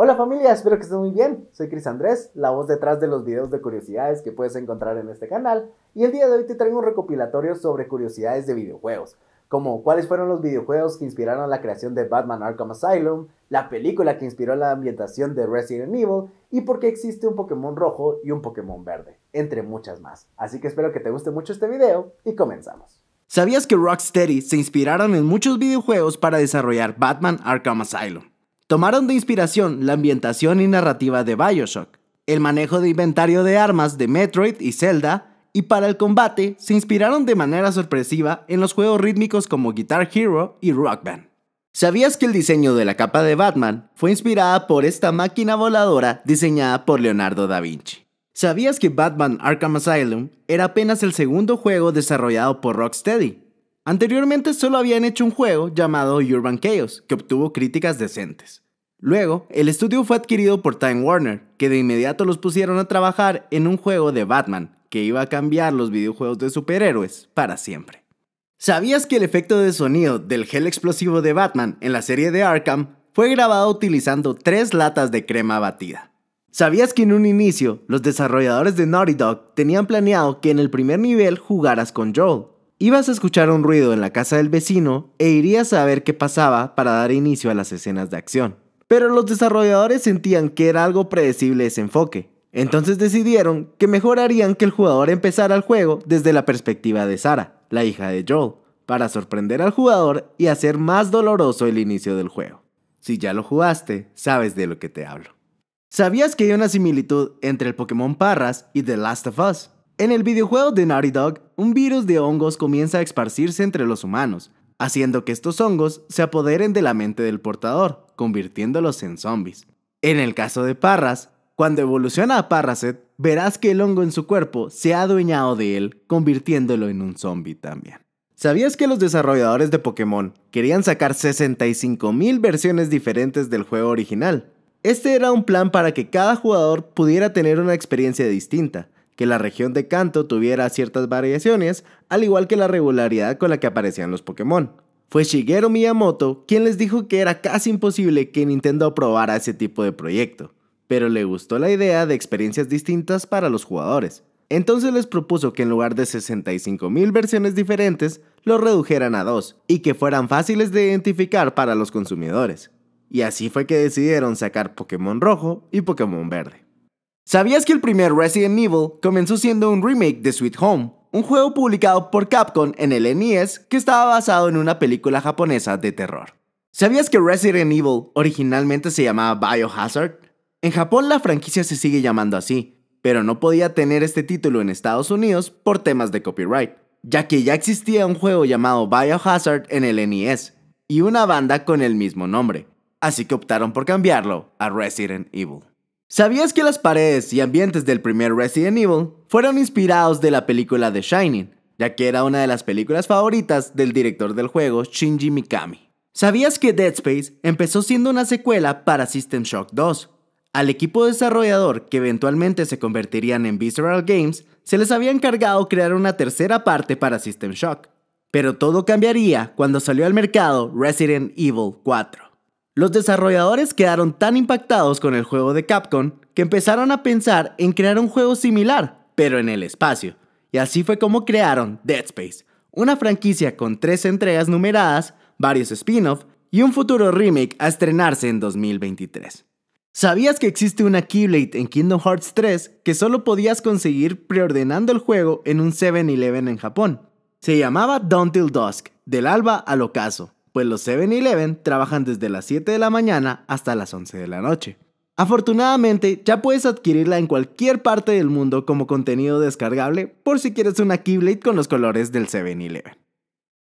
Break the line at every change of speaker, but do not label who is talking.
Hola familia, espero que estén muy bien. Soy Cris Andrés, la voz detrás de los videos de curiosidades que puedes encontrar en este canal, y el día de hoy te traigo un recopilatorio sobre curiosidades de videojuegos, como cuáles fueron los videojuegos que inspiraron la creación de Batman Arkham Asylum, la película que inspiró la ambientación de Resident Evil, y por qué existe un Pokémon rojo y un Pokémon verde, entre muchas más. Así que espero que te guste mucho este video y comenzamos. ¿Sabías que Rocksteady se inspiraron en muchos videojuegos para desarrollar Batman Arkham Asylum? tomaron de inspiración la ambientación y narrativa de Bioshock, el manejo de inventario de armas de Metroid y Zelda, y para el combate se inspiraron de manera sorpresiva en los juegos rítmicos como Guitar Hero y Rock Band. ¿Sabías que el diseño de la capa de Batman fue inspirada por esta máquina voladora diseñada por Leonardo da Vinci? ¿Sabías que Batman Arkham Asylum era apenas el segundo juego desarrollado por Rocksteady? Anteriormente solo habían hecho un juego llamado Urban Chaos, que obtuvo críticas decentes. Luego, el estudio fue adquirido por Time Warner, que de inmediato los pusieron a trabajar en un juego de Batman, que iba a cambiar los videojuegos de superhéroes para siempre. ¿Sabías que el efecto de sonido del gel explosivo de Batman en la serie de Arkham fue grabado utilizando tres latas de crema batida? ¿Sabías que en un inicio los desarrolladores de Naughty Dog tenían planeado que en el primer nivel jugaras con Joel? Ibas a escuchar un ruido en la casa del vecino e irías a ver qué pasaba para dar inicio a las escenas de acción. Pero los desarrolladores sentían que era algo predecible ese enfoque. Entonces decidieron que mejor harían que el jugador empezara el juego desde la perspectiva de Sara, la hija de Joel, para sorprender al jugador y hacer más doloroso el inicio del juego. Si ya lo jugaste, sabes de lo que te hablo. ¿Sabías que hay una similitud entre el Pokémon Parras y The Last of Us? En el videojuego de Naughty Dog, un virus de hongos comienza a esparcirse entre los humanos, haciendo que estos hongos se apoderen de la mente del portador, convirtiéndolos en zombies. En el caso de Parras, cuando evoluciona a Parraset, verás que el hongo en su cuerpo se ha adueñado de él, convirtiéndolo en un zombie también. ¿Sabías que los desarrolladores de Pokémon querían sacar 65.000 versiones diferentes del juego original? Este era un plan para que cada jugador pudiera tener una experiencia distinta, que la región de Kanto tuviera ciertas variaciones, al igual que la regularidad con la que aparecían los Pokémon. Fue Shigeru Miyamoto quien les dijo que era casi imposible que Nintendo aprobara ese tipo de proyecto, pero le gustó la idea de experiencias distintas para los jugadores. Entonces les propuso que en lugar de 65.000 versiones diferentes, los redujeran a dos y que fueran fáciles de identificar para los consumidores. Y así fue que decidieron sacar Pokémon Rojo y Pokémon Verde. ¿Sabías que el primer Resident Evil comenzó siendo un remake de Sweet Home, un juego publicado por Capcom en el NES que estaba basado en una película japonesa de terror? ¿Sabías que Resident Evil originalmente se llamaba Biohazard? En Japón la franquicia se sigue llamando así, pero no podía tener este título en Estados Unidos por temas de copyright, ya que ya existía un juego llamado Biohazard en el NES y una banda con el mismo nombre, así que optaron por cambiarlo a Resident Evil. ¿Sabías que las paredes y ambientes del primer Resident Evil fueron inspirados de la película The Shining, ya que era una de las películas favoritas del director del juego Shinji Mikami? ¿Sabías que Dead Space empezó siendo una secuela para System Shock 2? Al equipo desarrollador, que eventualmente se convertirían en Visceral Games, se les había encargado crear una tercera parte para System Shock. Pero todo cambiaría cuando salió al mercado Resident Evil 4. Los desarrolladores quedaron tan impactados con el juego de Capcom que empezaron a pensar en crear un juego similar, pero en el espacio. Y así fue como crearon Dead Space, una franquicia con tres entregas numeradas, varios spin-off y un futuro remake a estrenarse en 2023. ¿Sabías que existe una Keyblade en Kingdom Hearts 3 que solo podías conseguir preordenando el juego en un 7-Eleven en Japón? Se llamaba Dawn Till Dusk, del alba al ocaso, pues los 7-Eleven trabajan desde las 7 de la mañana hasta las 11 de la noche. Afortunadamente, ya puedes adquirirla en cualquier parte del mundo como contenido descargable por si quieres una Keyblade con los colores del 7-Eleven.